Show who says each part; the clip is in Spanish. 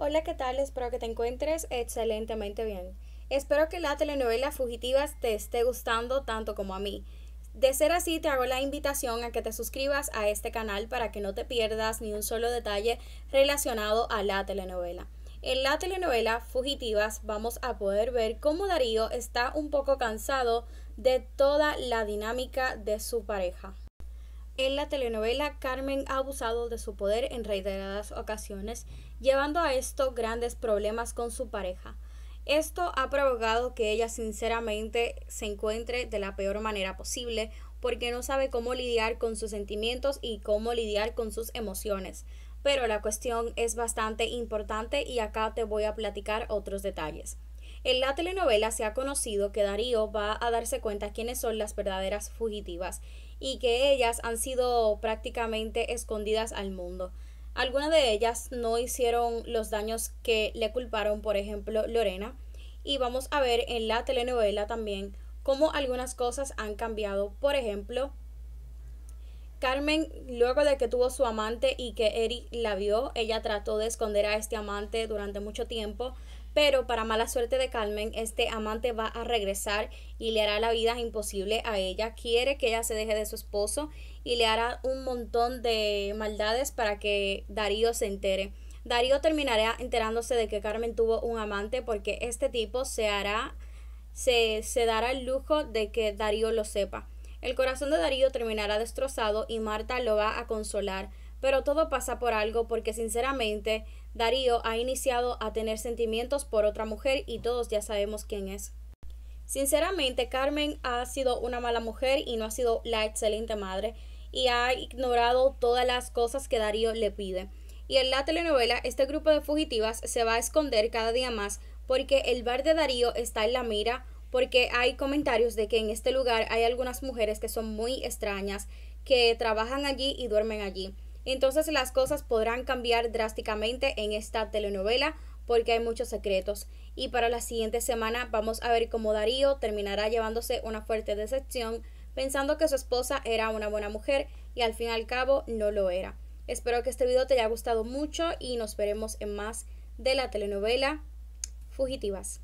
Speaker 1: Hola, ¿qué tal? Espero que te encuentres excelentemente bien. Espero que la telenovela Fugitivas te esté gustando tanto como a mí. De ser así, te hago la invitación a que te suscribas a este canal para que no te pierdas ni un solo detalle relacionado a la telenovela. En la telenovela Fugitivas vamos a poder ver cómo Darío está un poco cansado de toda la dinámica de su pareja. En la telenovela, Carmen ha abusado de su poder en reiteradas ocasiones, llevando a esto grandes problemas con su pareja. Esto ha provocado que ella sinceramente se encuentre de la peor manera posible, porque no sabe cómo lidiar con sus sentimientos y cómo lidiar con sus emociones. Pero la cuestión es bastante importante y acá te voy a platicar otros detalles. En la telenovela se ha conocido que Darío va a darse cuenta quiénes son las verdaderas fugitivas y que ellas han sido prácticamente escondidas al mundo. Algunas de ellas no hicieron los daños que le culparon, por ejemplo, Lorena, y vamos a ver en la telenovela también cómo algunas cosas han cambiado. Por ejemplo, Carmen, luego de que tuvo su amante y que Eric la vio, ella trató de esconder a este amante durante mucho tiempo, pero para mala suerte de Carmen, este amante va a regresar y le hará la vida imposible a ella. Quiere que ella se deje de su esposo y le hará un montón de maldades para que Darío se entere. Darío terminará enterándose de que Carmen tuvo un amante porque este tipo se hará, se, se dará el lujo de que Darío lo sepa. El corazón de Darío terminará destrozado y Marta lo va a consolar pero todo pasa por algo porque sinceramente Darío ha iniciado a tener sentimientos por otra mujer y todos ya sabemos quién es. Sinceramente, Carmen ha sido una mala mujer y no ha sido la excelente madre y ha ignorado todas las cosas que Darío le pide. Y en la telenovela, este grupo de fugitivas se va a esconder cada día más porque el bar de Darío está en la mira porque hay comentarios de que en este lugar hay algunas mujeres que son muy extrañas, que trabajan allí y duermen allí entonces las cosas podrán cambiar drásticamente en esta telenovela porque hay muchos secretos. Y para la siguiente semana vamos a ver cómo Darío terminará llevándose una fuerte decepción pensando que su esposa era una buena mujer y al fin y al cabo no lo era. Espero que este video te haya gustado mucho y nos veremos en más de la telenovela Fugitivas.